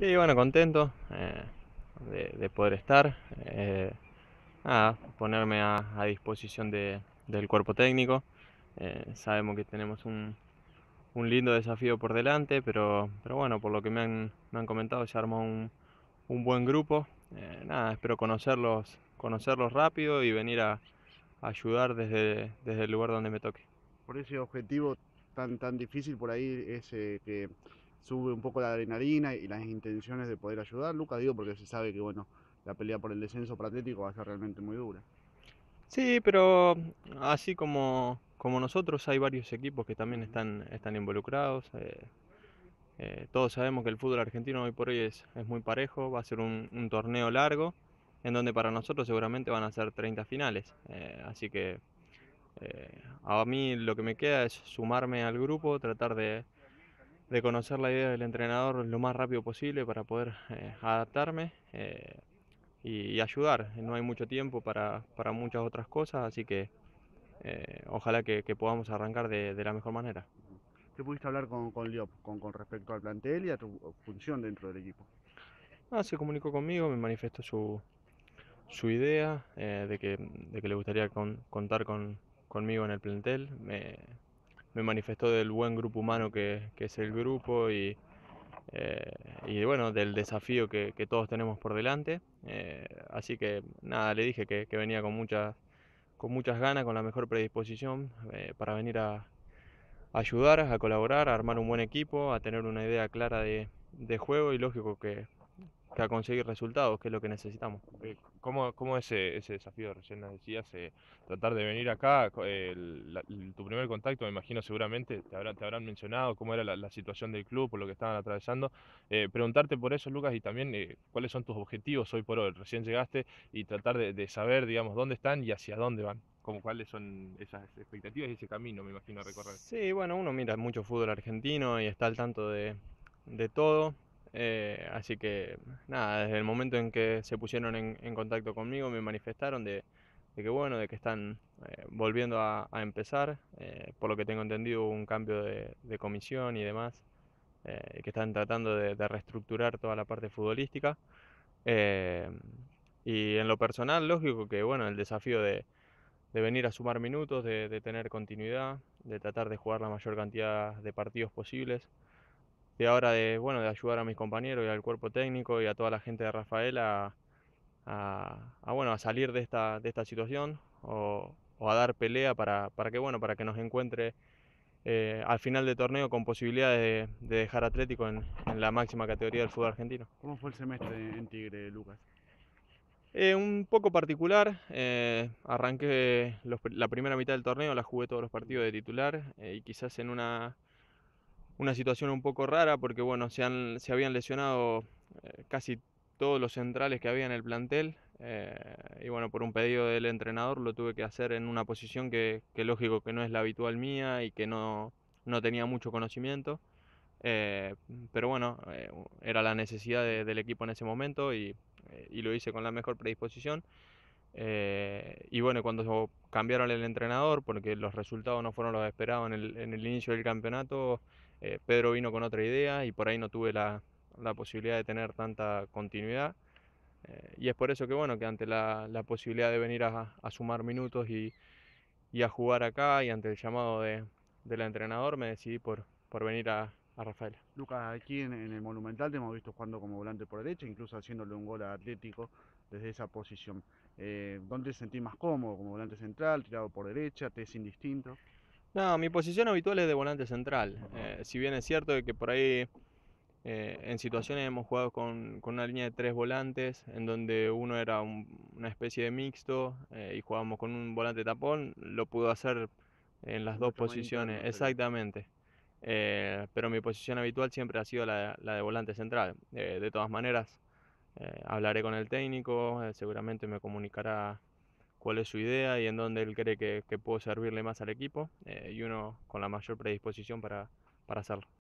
Sí, bueno, contento eh, de, poder estar. Eh, ponerme a, disposición del cuerpo técnico. Eh, sabemos que tenemos un, lindo desafío por delante, pero, pero bueno, por lo que me han, comentado, se armó un, buen grupo. nada, espero conocerlos, conocerlos rápido y venir a, ayudar desde, el lugar donde me toque. Por ese objetivo tan, tan difícil por ahí es que sube un poco la adrenalina y las intenciones de poder ayudar, Lucas, digo, porque se sabe que, bueno, la pelea por el descenso para Atlético va a ser realmente muy dura. Sí, pero así como, como nosotros, hay varios equipos que también están, están involucrados. Eh, eh, todos sabemos que el fútbol argentino hoy por hoy es, es muy parejo, va a ser un, torneo largo, en donde para nosotros seguramente van a ser 30 finales. Eh, así que a mí lo que me queda es sumarme al grupo, tratar de, de conocer la idea del entrenador lo más rápido posible para poder eh, adaptarme eh, y, ayudar. No hay mucho tiempo para, para muchas otras cosas, así que eh, ojalá que, podamos arrancar de, de, la mejor manera. ¿Qué pudiste hablar con, con Liop con, respecto al plantel y a tu función dentro del equipo? Ah, se comunicó conmigo, me manifestó su, su idea de que, de, que, le gustaría contar con, conmigo en el plantel. Me, me manifestó del buen grupo humano que, es el grupo y, eh, y bueno, del desafío que, todos tenemos por delante. Eh, así que nada, le dije que, venía con muchas, con muchas ganas, con la mejor predisposición eh, para venir a, ayudar, a colaborar, a armar un buen equipo, a tener una idea clara de juego y lógico que conseguir resultados, que es lo que necesitamos. Eh, ¿Cómo, cómo es ese, desafío? Recién nos decías, eh, tratar de venir acá, tu primer contacto, me imagino seguramente te, te habrán mencionado cómo era la, situación del club, por lo que estaban atravesando. Eh, preguntarte por eso, Lucas, y también cuáles son tus objetivos hoy por hoy. Recién llegaste y tratar de, saber, digamos, dónde están y hacia dónde van como cuáles son esas expectativas y ese camino, me imagino, recorrer. Sí, bueno, uno mira mucho fútbol argentino y está al tanto de, de todo. Eh, así que nada, desde el momento en que se pusieron en, contacto conmigo, me manifestaron de, que bueno, de que están eh, volviendo a, empezar, eh, por lo que tengo entendido un cambio de, comisión y demás, que están tratando de, de, reestructurar toda la parte futbolística. y en lo personal, lógico que bueno, el desafío de, venir a sumar minutos, de, tener continuidad, de tratar de jugar la mayor cantidad de partidos posibles y ahora de, bueno, de ayudar a mis compañeros y al cuerpo técnico y a toda la gente de Rafael a, bueno, a salir de esta, de esta situación o, a dar pelea para, que, bueno, para que nos encuentre eh, al final del torneo con posibilidades de, de dejar Atlético en, la máxima categoría del fútbol argentino. ¿Cómo fue el semestre en Tigre, Lucas? Eh, un poco particular, eh, arranqué la primera mitad del torneo, la jugué todos los partidos de titular y quizás en una una situación un poco rara porque bueno, se, se habían lesionado eh, casi todos los centrales que había en el plantel eh, y bueno, por un pedido del entrenador lo tuve que hacer en una posición que, lógico que no es la habitual mía y que no, tenía mucho conocimiento. Eh, pero bueno, era la necesidad del equipo en ese momento y, y lo hice con la mejor predisposición. Eh, y bueno, cuando cambiaron el entrenador, porque los resultados no fueron los esperados en el, inicio del campeonato, eh, Pedro vino con otra idea y por ahí no tuve la, posibilidad de tener tanta continuidad. Eh, y es por eso que, bueno, que ante la, la posibilidad de venir a, sumar minutos y, a jugar acá y ante el llamado de, del entrenador, me decidí por venir a, Rafael, Lucas, aquí en, el Monumental te hemos visto jugando como volante por derecha, incluso haciéndole un gol a Atlético desde esa posición. Eh, ¿Dónde te sentís más cómodo? ¿Como volante central, tirado por derecha? ¿Te es indistinto? No, mi posición habitual es de volante central. Eh, si bien es cierto que por ahí eh, en situaciones hemos jugado con, una línea de tres volantes, en donde uno era una especie de mixto y jugábamos con un volante tapón, lo pudo hacer en las dos posiciones. Exactamente. Eh, pero mi posición habitual siempre ha sido la, de volante central. Eh, de todas maneras, eh, hablaré con el técnico, seguramente me comunicará cuál es su idea y en dónde él cree que, puedo servirle más al equipo y uno con la mayor predisposición para hacerlo.